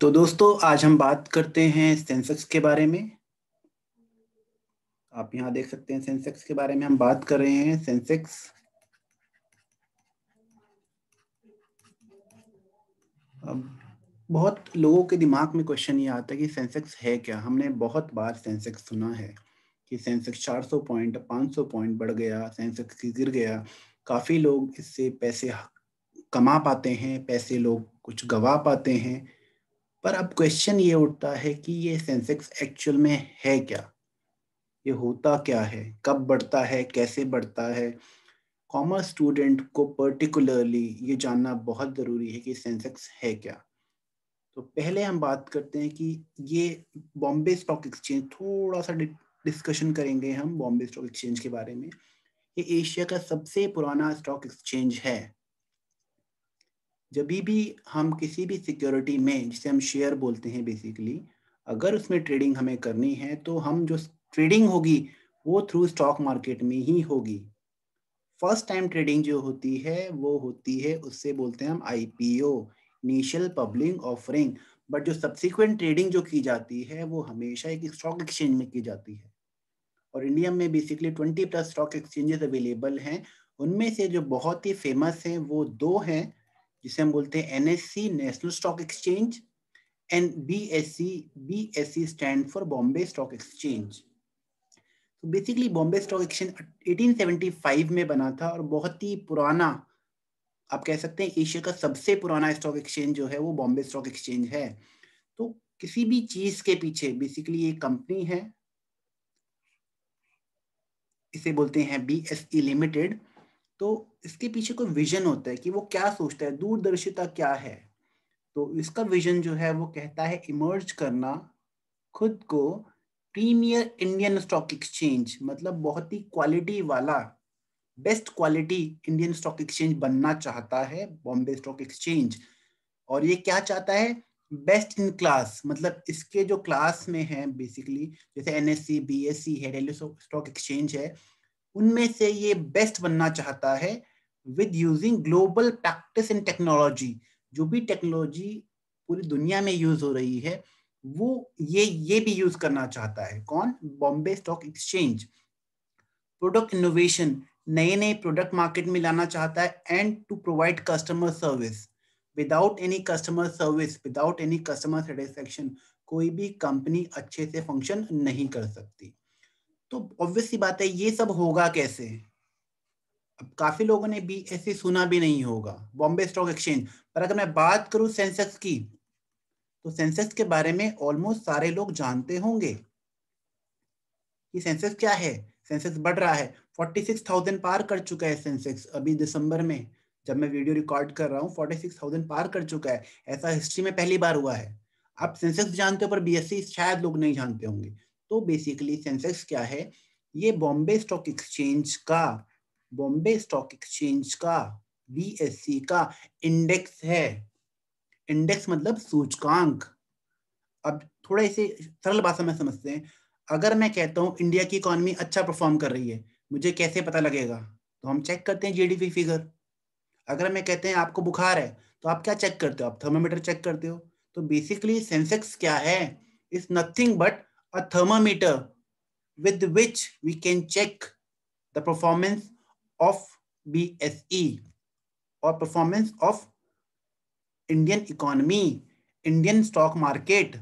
तो दोस्तों आज हम बात करते हैं सेंसेक्स के बारे में आप यहाँ देख सकते हैं सेंसेक्स के बारे में हम बात कर रहे हैं सेंसेक्स अब बहुत लोगों के दिमाग में क्वेश्चन ये आता है कि सेंसेक्स है क्या हमने बहुत बार सेंसेक्स सुना है कि सेंसेक्स 400 पॉइंट 500 पॉइंट बढ़ गया सेंसेक्स गिर गया काफ़ी लोग इससे पैसे कमा पाते हैं पैसे लोग कुछ गवा पाते हैं पर अब क्वेश्चन ये उठता है कि ये सेंसेक्स एक्चुअल में है क्या ये होता क्या है कब बढ़ता है कैसे बढ़ता है कॉमर्स स्टूडेंट को पर्टिकुलरली ये जानना बहुत ज़रूरी है कि सेंसेक्स है क्या तो पहले हम बात करते हैं कि ये बॉम्बे स्टॉक एक्सचेंज थोड़ा सा डिस्कशन करेंगे हम बॉम्बे स्टॉक एक्सचेंज के बारे में ये एशिया का सबसे पुराना स्टॉक एक्सचेंज है जब भी हम किसी भी सिक्योरिटी में जिसे हम शेयर बोलते हैं बेसिकली अगर उसमें ट्रेडिंग हमें करनी है तो हम जो ट्रेडिंग होगी वो थ्रू स्टॉक मार्केट में ही होगी फर्स्ट टाइम ट्रेडिंग जो होती है वो होती है उससे बोलते हैं हम I P O initial public offering but जो सब्सिक्वेंट ट्रेडिंग जो की जाती है वो हमेशा एक स्टॉक एक्सचेंज में की जाती है और इंडिया में basically twenty plus stock exchanges available हैं उनमें से जो बहुत ही फेमस हैं वो दो हैं जिसे हम बोलते हैं NSC national stock exchange and B S C B S C stand for Bombay stock exchange तो बेसिकली बॉम्बे स्टॉक एक्सचेंज 1875 में बना था और बहुत ही पुराना आप कह सकते हैं एशिया का सबसे पुराना स्टॉक एक्सचेंज जो है वो बॉम्बे स्टॉक एक्सचेंज है तो किसी भी चीज के पीछे बेसिकली ये कंपनी है इसे बोलते हैं बी एस ई लिमिटेड तो इसके पीछे कोई विजन होता है कि वो क्या सोचता है दूरदर्शिता क्या है तो इसका विजन जो है वो कहता है इमर्ज करना खुद को प्रीमियर इंडियन स्टॉक एक्सचेंज मतलब बहुत ही क्वालिटी वाला best quality Indian stock exchange बनना चाहता है बॉम्बे स्टॉक एक्सचेंज और ये क्या चाहता है बेस्ट इन क्लास मतलब इसके जो क्लास में है बेसिकली जैसे N S C B S C है डेली स्टॉक एक्सचेंज है उनमें से ये बेस्ट बनना चाहता है with using global practice in technology जो भी टेक्नोलॉजी पूरी दुनिया में यूज हो रही है वो ये ये भी यूज करना चाहता है कौन Bombay stock exchange product innovation नए नए प्रोडक्ट मार्केट में लाना चाहता है and to provide customer service without any customer service without any customer satisfaction कोई भी कंपनी अच्छे से फंक्शन नहीं कर सकती तो ऑब्वियस सी बात है ये सब होगा कैसे अब काफी लोगों ने भी ऐसे सुना भी नहीं होगा बॉम्बे स्टॉक एक्सचेंज पर अगर मैं बात करूं सेंसेक्स की तो सेंसेक्स के बारे में ऑलमोस्ट सारे लोग जानते होंगे कि सेंसेक्स क्या है सेंसेक्स बढ़ रहा है 46,000 पार कर चुका है सेंसेक्स अभी दिसंबर में जब मैं वीडियो रिकॉर्ड कर रहा हूँ फोर्टी पार कर चुका है ऐसा हिस्ट्री में पहली बार हुआ है आप सेंसेक्स जानते हो पर बी e शायद लोग नहीं जानते होंगे तो बेसिकली सेंसेक्स क्या है ये बॉम्बे स्टॉक एक्सचेंज का बॉम्बे स्टॉक एक्सचेंज का बी का इंडेक्स है इंडेक्स मतलब सूचकांक अब थोड़ा इसे सरल भाषा में समझते हैं अगर मैं कहता हूं इंडिया की इकोनॉमी अच्छा परफॉर्म कर रही है मुझे कैसे पता लगेगा तो हम चेक करते हैं जीडीपी फिगर अगर मैं कहते हैं आपको बुखार है तो आप क्या चेक करते हो आप थर्मोमीटर चेक करते हो तो बेसिकली सेंसेक्स क्या है is nothing but a thermometer with which we can check the performance of BSE or performance of Indian economy, Indian stock market.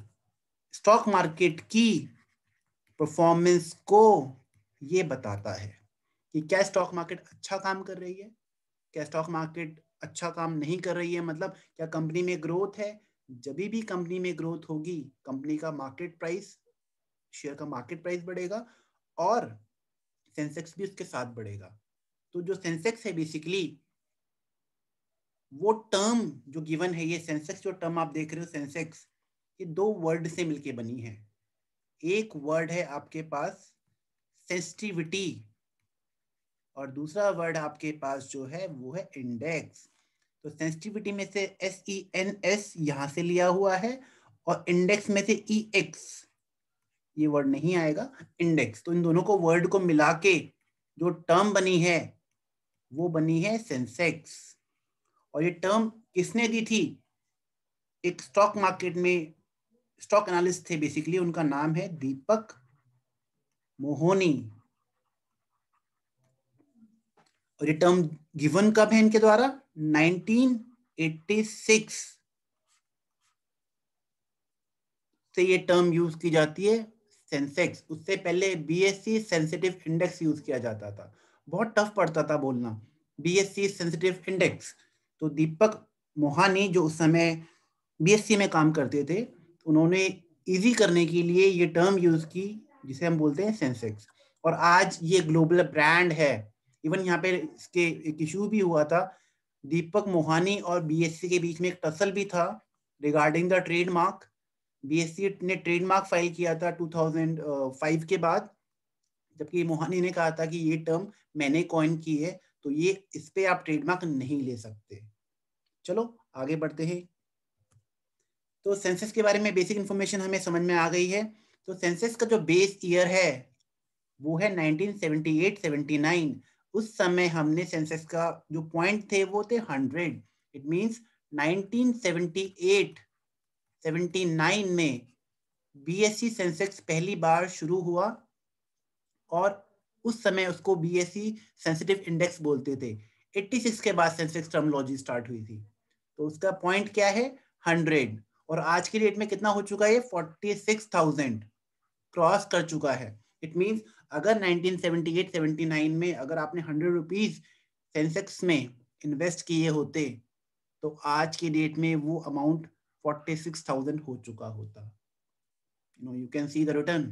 Stock market ki performance को ये बताता है कि क्या स्टॉक मार्केट अच्छा काम कर रही है क्या स्टॉक मार्केट अच्छा काम नहीं कर रही है मतलब क्या कंपनी में ग्रोथ है जब भी कंपनी में ग्रोथ होगी कंपनी का मार्केट प्राइस शेयर का मार्केट प्राइस बढ़ेगा और सेंसेक्स भी उसके साथ बढ़ेगा तो जो सेंसेक्स है बेसिकली वो टर्म जो गिवन है ये सेंसेक्स जो टर्म आप देख रहे हो सेंसेक्स ये दो वर्ड से मिलके बनी है एक वर्ड है आपके पास सेंसिटिविटी और दूसरा वर्ड आपके पास जो है वो है इंडेक्स तो सेंसिटिविटी में से एस ई एन एस यहां से लिया हुआ है और इंडेक्स में से ई e एक्स ये वर्ड नहीं आएगा इंडेक्स तो इन दोनों को वर्ड को मिला के जो टर्म बनी है वो बनी है सेंसेक्स और ये टर्म किसने दी थी एक स्टॉक मार्केट में स्टॉक एनालिस्ट थे बेसिकली उनका नाम है दीपक मोहनी और ये टर्म गिवन कब है इनके द्वारा 1986 से ये टर्म यूज की जाती है सेंसेक्स उससे पहले बीएससी सेंसिटिव इंडेक्स यूज किया जाता था बहुत टफ पड़ता था बोलना बीएससी सेंसिटिव इंडेक्स तो दीपक मोहानी जो उस समय बीएससी में काम करते थे उन्होंने इजी करने के लिए ये टर्म यूज की जिसे हम बोलते हैं सेंसेक्स और आज ये ग्लोबल ब्रांड है इवन यहाँ पे इसके एक इशू भी हुआ था दीपक मोहानी और बीएससी के बीच में एक टसल भी था regarding the trademark BSC e ने ट्रेडमार्क फाइल किया था 2005 के बाद जबकि मोहानी ने कहा था कि ये टर्म मैंने कॉइन की है तो ये इस पे आप ट्रेडमार्क नहीं ले सकते चलो आगे बढ़ते हैं तो सेंसेस के बारे में बेसिक इन्फॉर्मेशन हमें समझ में आ गई है तो सेंसेस का जो बेस ईयर है वो है 1978-79 उस समय हमने सेंसेस का जो पॉइंट थे वो थे 100 इट मींस 1978 1979 में बीएससी सेंसेक्स पहली बार शुरू हुआ और उस समय उसको बीएससी सेंसिटिव इंडेक्स बोलते थे 86 के बाद सेंसेक्स टर्मोलॉजी स्टार्ट हुई थी तो उसका पॉइंट क्या है 100 और आज की डेट में कितना हो चुका है 46,000 क्रॉस कर चुका है इट मींस अगर 1978-79 में अगर आपने हंड्रेड रुपीज सेंसेक्स में इन्वेस्ट किए होते तो आज की डेट में वो अमाउंट फोर्टी हो चुका होता you know you can see the return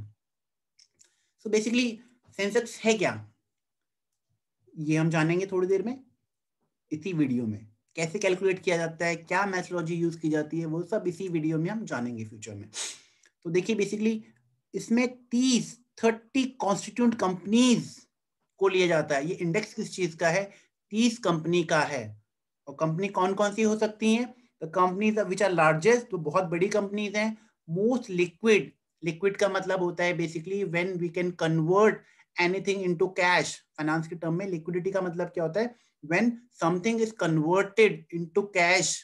so basically Sensex है क्या ये हम जानेंगे थोड़ी देर में इसी वीडियो में कैसे कैलकुलेट किया जाता है क्या मैथोलॉजी यूज की जाती है वो सब इसी वीडियो में हम जानेंगे फ्यूचर में तो देखिए बेसिकली इसमें तीस थर्टी कॉन्स्टिट्यूंट कंपनीज को लिया जाता है ये इंडेक्स किस चीज का है तीस कंपनी का है और कंपनी कौन कौन सी हो सकती हैं कंपनीज विच आर लार्जेस्ट तो बहुत बड़ी कंपनीज हैं मोस्ट लिक्विड लिक्विड का मतलब होता है basically when we can convert anything in cash finance के टर्म में लिक्विडिटी का मतलब क्या होता है when something is converted in cash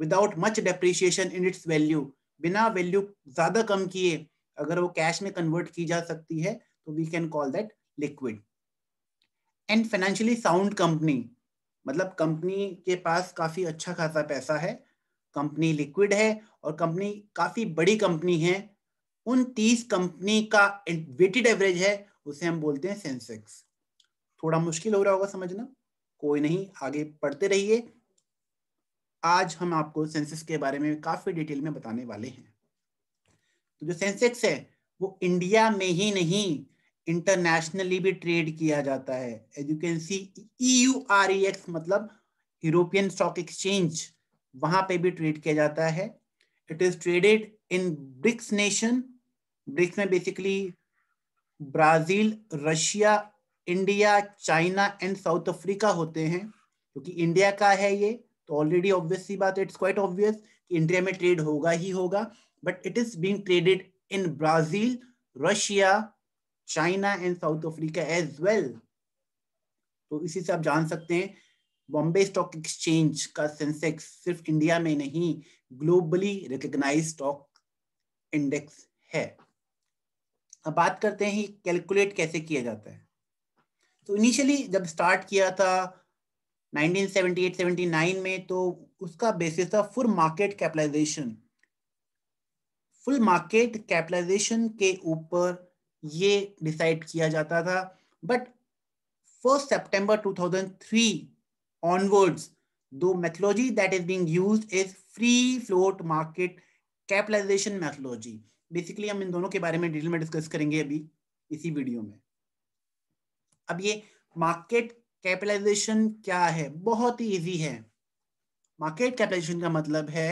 without much depreciation in its value बिना वैल्यू ज्यादा कम किए अगर वो कैश में कन्वर्ट की जा सकती है तो we can call that liquid and financially sound company मतलब कंपनी के पास काफी अच्छा खासा पैसा है कंपनी लिक्विड है और कंपनी काफी बड़ी कंपनी है उन तीस कंपनी का वेटेड एवरेज है उसे हम बोलते हैं सेंसेक्स थोड़ा मुश्किल हो रहा होगा समझना कोई नहीं आगे पढ़ते रहिए आज हम आपको सेंसेक्स के बारे में काफी डिटेल में बताने वाले हैं तो जो सेंसेक्स है वो इंडिया में ही नहीं इंटरनेशनली भी ट्रेड किया जाता है education C E U R E X मतलब यूरोपियन स्टॉक एक्सचेंज वहां पे भी ट्रेड किया जाता है it is traded in BRICS nation BRICS में basically Brazil Russia India China and South Africa होते हैं क्योंकि तो इंडिया का है ये तो ऑलरेडी ऑब्वियस सी बात इट्स क्वाइट ऑब्वियस कि इंडिया में ट्रेड होगा ही होगा but it is being traded in Brazil Russia China and South Africa as well तो इसी से आप जान सकते हैं बॉम्बे स्टॉक एक्सचेंज का सेंसेक्स सिर्फ इंडिया में नहीं ग्लोबली रिकग्नाइज स्टॉक इंडेक्स है अब बात करते हैं कैलकुलेट कैसे किया जाता है तो इनिशियली जब स्टार्ट किया था 1978-79 में तो उसका बेसिस था full market capitalisation full market capitalisation के ऊपर ये डिसाइड किया जाता था बट फर्स्ट सितंबर 2003 onwards, though methodology that is being used is free float market capitalization methodology. Basically हम इन दोनों के बारे में डिटेल में डिस्कस करेंगे अभी इसी वीडियो में अब ये मार्केट कैपिटलाइजेशन क्या है बहुत ही इजी है मार्केट कैपिटलाइजेशन का मतलब है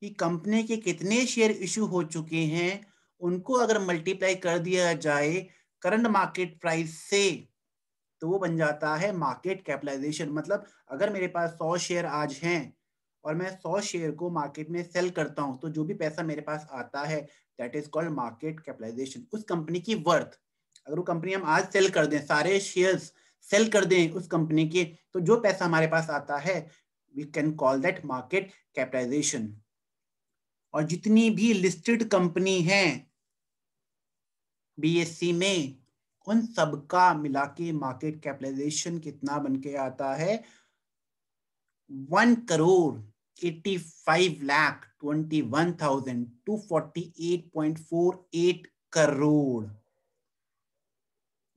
कि कंपनी के कितने शेयर इशू हो चुके हैं उनको अगर मल्टीप्लाई कर दिया जाए करंट मार्केट प्राइस से तो वो बन जाता है मार्केट कैपिटलाइजेशन मतलब अगर मेरे पास सौ शेयर आज हैं और मैं सौ शेयर को मार्केट में सेल करता हूं तो जो भी पैसा मेरे पास आता है that is called market capitalisation उस कंपनी की वर्थ अगर वो कंपनी हम आज सेल कर दें सारे शेयर्स सेल कर दें उस कंपनी के तो जो पैसा हमारे पास आता है we can call that market capitalisation और जितनी भी लिस्टेड कंपनी है बीएससी में उन सब का मिला के मार्केट कैपिटलाइजेशन कितना बन के आता है one crore eighty five lakh twenty one thousand two forty eight point four eight crore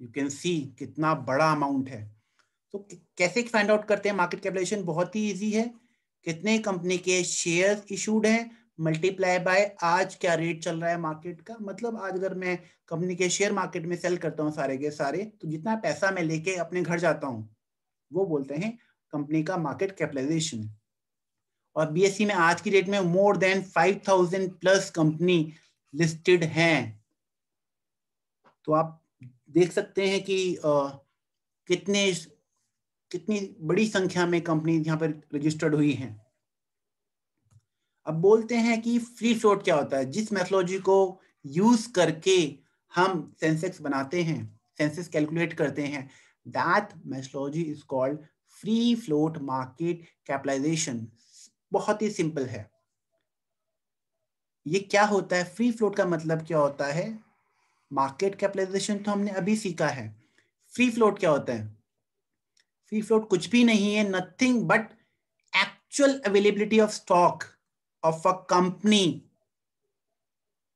you can see कितना बड़ा अमाउंट है तो कैसे फाइंड आउट करते हैं मार्केट कैपिटलाइजेशन बहुत ही इजी है कितने कंपनी के शेयर्स इशूड हैं मल्टीप्लाई बाय आज क्या रेट चल रहा है मार्केट का मतलब आज अगर मैं कंपनी के शेयर मार्केट में सेल करता हूँ सारे के सारे तो जितना पैसा मैं लेके अपने घर जाता हूँ वो बोलते हैं कंपनी का मार्केट कैपिटलाइजेशन और बीएससी e में आज की रेट में more than five thousand plus company listed हैं तो आप देख सकते हैं कि आ, कितने कितनी बड़ी संख्या में कंपनी यहाँ पर रजिस्टर्ड हुई हैं अब बोलते हैं कि फ्री फ्लोट क्या होता है जिस मेथोलॉजी को यूज करके हम सेंसेक्स बनाते हैं सेंसेस कैलकुलेट करते हैं that methodology is called free float market capitalisation बहुत ही सिंपल है ये क्या होता है फ्री फ्लोट का मतलब क्या होता है मार्केट कैपिटलाइजेशन तो हमने अभी सीखा है फ्री फ्लोट क्या होता है फ्री फ्लोट कुछ भी नहीं है nothing but actual availability of stock of a company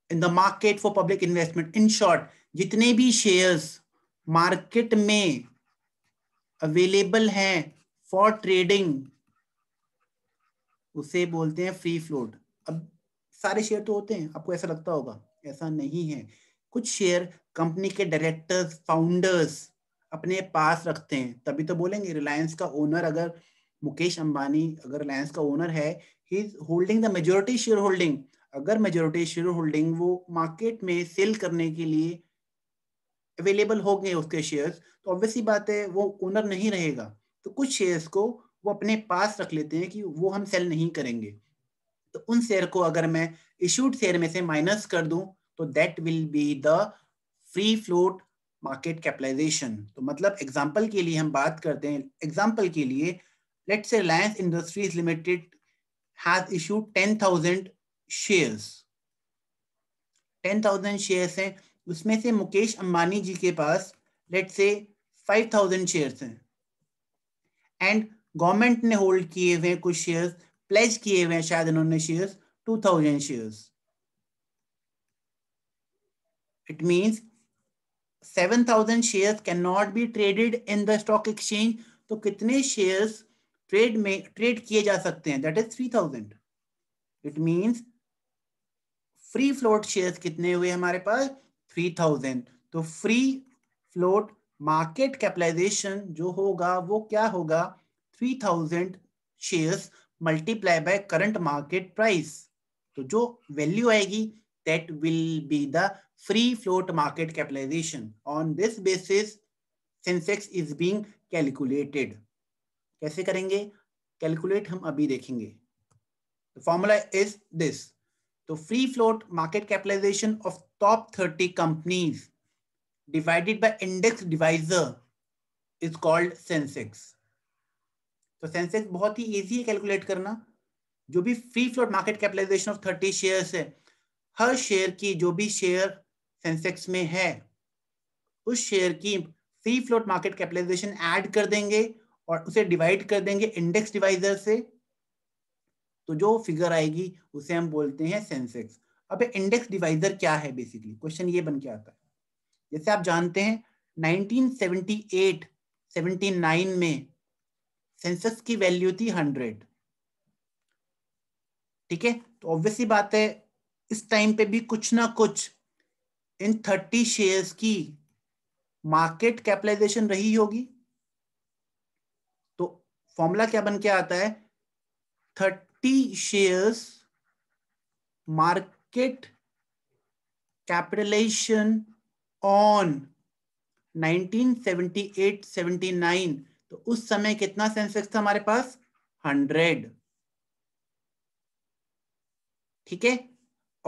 in the market for public investment in short jitne bhi shares market mein available hain for trading use bolte hain free float ab sare share to hote hain aapko aisa lagta hoga aisa nahi hai kuch share company ke directors founders अपने पास रखते हैं तभी तो बोलेंगे रिलायंस का owner अगर मुकेश अंबानी अगर रिलायंस का ओनर है he is holding the majority share holding अगर मेजोरिटी शेयर होल्डिंग वो मार्केट में सेल करने के लिए अवेलेबल हो गए उसके शेयर्स तो ऑब्वियसली बात है वो ओनर नहीं रहेगा तो कुछ शेयर्स को वो अपने पास रख लेते हैं कि वो हम सेल नहीं करेंगे तो उन शेयर को अगर मैं इशूड शेयर में से माइनस कर दूं तो that will be the free float market capitalisation तो मतलब एग्जांपल के लिए हम बात करते हैं एग्जांपल के लिए let's say Reliance Industries Limited has issued 10,000 shares 10,000 shares हैं उसमें से मुकेश अंबानी जी के पास लेट से 5,000 शेयर्स हैं एंड गवर्नमेंट ने होल्ड किए हुए कुछ शेयर्स प्लेज किए हुए हैं शायद इन्होंने shares 2,000 shares it means 7000 shares cannot be traded in the stock exchange तो कितने शेयर्स ट्रेड में ट्रेड किए जा सकते हैं that is three thousand it means free float shares कितने हुए हमारे पास थ्री थाउजेंड तो फ्री फ्लोट मार्केट कैपिटलाइजेशन जो होगा वो क्या होगा three thousand shares multiply by current market price तो जो वैल्यू आएगी that will be the free float market capitalisation on this basis Sensex is being calculated कैसे करेंगे कैलकुलेट हम अभी देखेंगे फॉर्मूला इज दिस तो free float market capitalisation of top thirty companies divided by index divisor is called Sensex तो सेंसेक्स बहुत ही easy है कैलकुलेट करना जो भी free float market capitalisation of thirty shares है हर शेयर की जो भी शेयर सेंसेक्स में है उस शेयर की free float market capitalisation add कर देंगे और उसे डिवाइड कर देंगे इंडेक्स डिवाइजर से तो जो फिगर आएगी उसे हम बोलते हैं सेंसेक्स अब इंडेक्स डिवाइजर क्या है बेसिकली क्वेश्चन ये बन के आता है जैसे आप जानते हैं 1978 79 में सेंसेक्स की वैल्यू थी 100 ठीक है तो ऑब्वियसली बात है इस टाइम पे भी कुछ ना कुछ इन 30 शेयर्स की मार्केट कैपिटलाइजेशन रही होगी फॉर्मूला क्या बन के आता है thirty shares market capitalisation on 1978-79 तो उस समय कितना सेंसेक्स था हमारे पास 100 ठीक है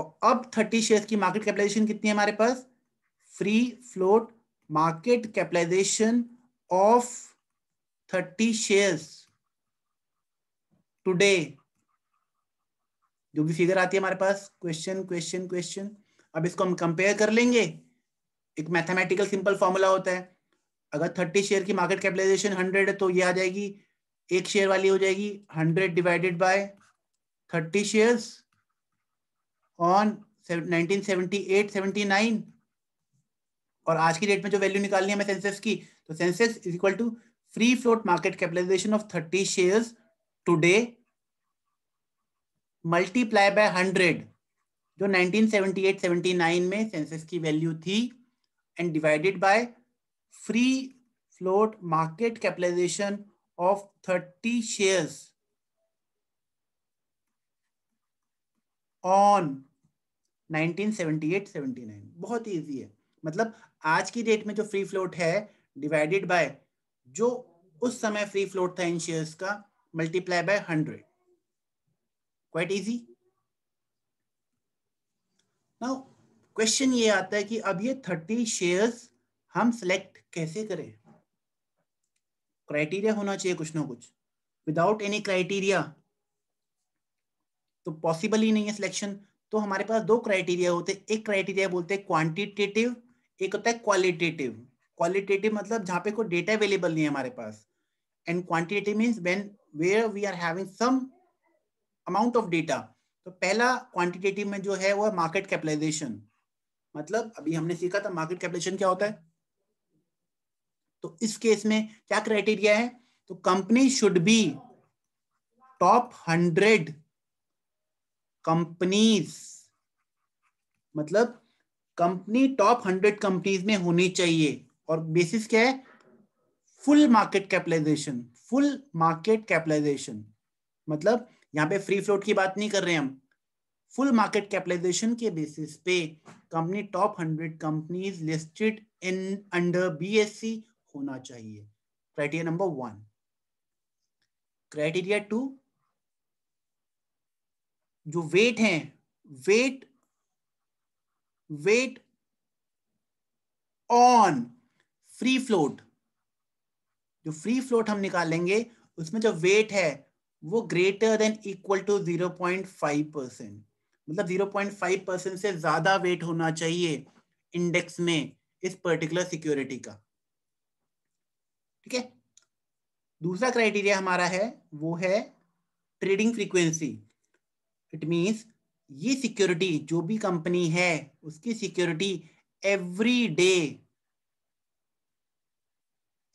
और अब 30 शेयर्स की मार्केट कैपिटलाइजेशन कितनी है हमारे पास free float market capitalisation of thirty shares today जो भी फिगर आती है हमारे पास क्वेश्चन क्वेश्चन क्वेश्चन अब इसको हम कंपेयर कर लेंगे एक मैथमेटिकल सिंपल फॉर्मूला होता है अगर थर्टी शेयर की मार्केट कैपिटलाइजेशन हंड्रेड है तो ये आ जाएगी एक शेयर वाली हो जाएगी hundred divided by thirty shares on 1978 nine और आज की डेट में जो वैल्यू निकालनी है मैं सेंसेक्स की तो Sensex is equal to free float market capitalization of 30 shares today multiply by 100 जो 1978-79 में सेंसेस की वैल्यू थी and divided by free float market capitalisation of 30 shares on 1978-79 बहुत इजी है मतलब आज की डेट में जो फ्री फ्लोट है डिवाइडेड बाय जो उस समय फ्री फ्लोट था इन शेयर्स का multiply by hundred quite easy now question ये आता है कि अब ये थर्टी शेयर्स हम सिलेक्ट कैसे करें क्राइटेरिया होना चाहिए कुछ ना कुछ विदाउट एनी क्राइटेरिया तो पॉसिबल ही नहीं है सिलेक्शन तो हमारे पास दो क्राइटेरिया होते हैं एक क्राइटेरिया बोलते हैं क्वांटिटेटिव एक होता है क्वालिटेटिव क्वालिटेटिव मतलब जहाँ पे कोई डेटा अवेलेबल नहीं है हमारे पास and quantitative means when where we are having some amount of data तो पहला क्वांटिटेटिव में जो है वो है मार्केट कैपिटलाइजेशन मतलब अभी हमने सीखा था मार्केट कैपिटलाइजेशन क्या होता है तो इस केस में क्या क्राइटेरिया है तो company should be top hundred companies मतलब कंपनी टॉप हंड्रेड कंपनीज में होनी चाहिए और बेसिस क्या है full market capitalisation full market capitalisation मतलब यहाँ पे फ्री फ्लोट की बात नहीं कर रहे हम फुल मार्केट कैपिटलाइजेशन के बेसिस पे company top hundred companies listed in under BSC होना चाहिए criteria number one criteria two जो वेट है weight weight on free float जो फ्री फ्लोट हम निकालेंगे उसमें जो वेट है वो greater than equal to zero point five percent मतलब जीरो पॉइंट फाइव परसेंट से ज्यादा वेट होना चाहिए इंडेक्स में इस पर्टिकुलर सिक्योरिटी का ठीक है दूसरा क्राइटेरिया हमारा है वो है ट्रेडिंग फ्रीक्वेंसी इट मींस ये सिक्योरिटी जो भी कंपनी है उसकी security every day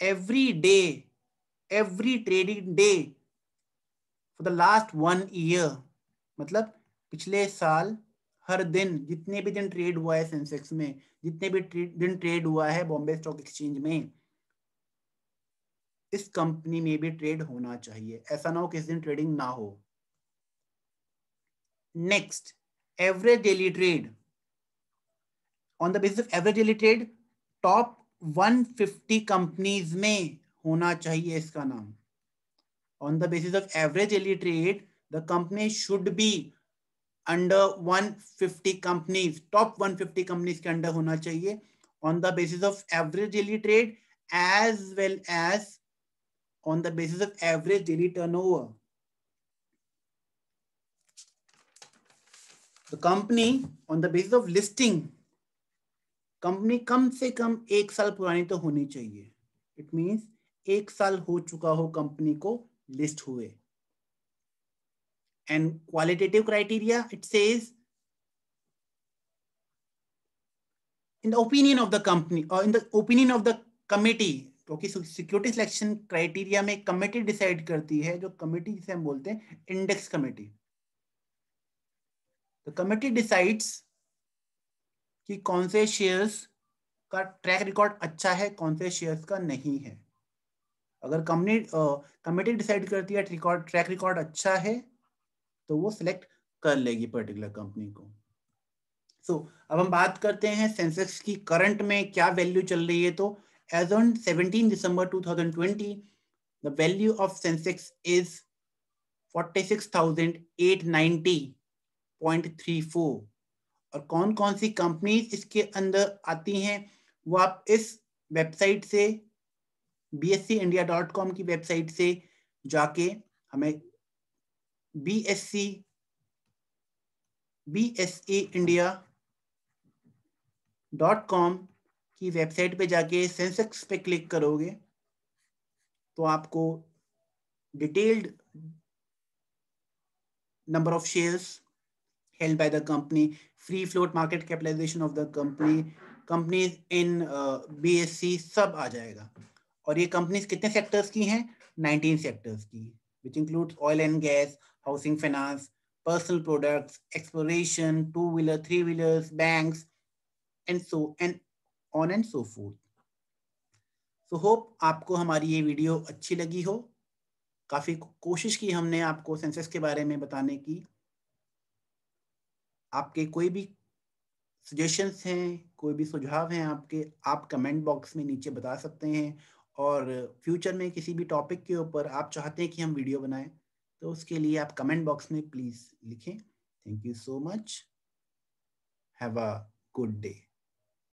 every day, every trading day for the last one year. मतलब पिछले साल हर दिन जितने भी दिन ट्रेड हुआ है सेंसेक्स में जितने भी दिन ट्रेड हुआ है बॉम्बे स्टॉक एक्सचेंज में इस कंपनी में भी ट्रेड होना चाहिए ऐसा ना हो किस दिन ट्रेडिंग ना हो next average daily trade on the basis of average daily trade top 150 companies में होना चाहिए इसका नाम on the basis of average एलिट the company should be under 150 companies top 150 companies के अंडर होना चाहिए on the basis of average daily trade as well as on the basis of average daily turnover the company on the basis of listing company कम से कम एक साल पुरानी तो होनी चाहिए इट मींस एक साल हो चुका हो कंपनी को लिस्ट हुए and qualitative criteria it says in the opinion of the company और in the opinion of the committee क्योंकि सिक्योरिटी सिलेक्शन क्राइटेरिया में कमेटी डिसाइड करती है जो कमेटी जिसे हम बोलते हैं index committee the committee decides कि कौन से शेयर्स का ट्रैक रिकॉर्ड अच्छा है कौन से शेयर्स का नहीं है अगर कंपनी कमेटी डिसाइड करती है रिकॉर्ड ट्रैक रिकॉर्ड अच्छा है तो वो सिलेक्ट कर लेगी पर्टिकुलर कंपनी को सो so, अब हम बात करते हैं सेंसेक्स की करंट में क्या वैल्यू चल रही है तो as on 17 December 2020 the value of Sensex is 46,890.34. और कौन कौन सी कंपनीज इसके अंदर आती हैं वो आप इस वेबसाइट से बी इंडिया डॉट कॉम की वेबसाइट से जाके हमें B S C B S A India dot com की वेबसाइट पे जाके सेंसेक्स पे क्लिक करोगे तो आपको detailed number of shares held by the company free float market capitalisation of the company companies in BSC सब आ जाएगा और ये कंपनीज कितने सेक्टर्स की हैं 19 सेक्टर्स की which includes oil and gas housing finance personal products exploration two wheeler three wheelers banks and so and on and so forth so hope आपको हमारी ये वीडियो अच्छी लगी हो काफ़ी कोशिश की हमने आपको सेंसेस के बारे में बताने की आपके कोई भी सजेशंस हैं कोई भी सुझाव हैं आपके आप कमेंट बॉक्स में नीचे बता सकते हैं और फ्यूचर में किसी भी टॉपिक के ऊपर आप चाहते हैं कि हम वीडियो बनाएं तो उसके लिए आप कमेंट बॉक्स में प्लीज़ लिखें thank you so much have a good day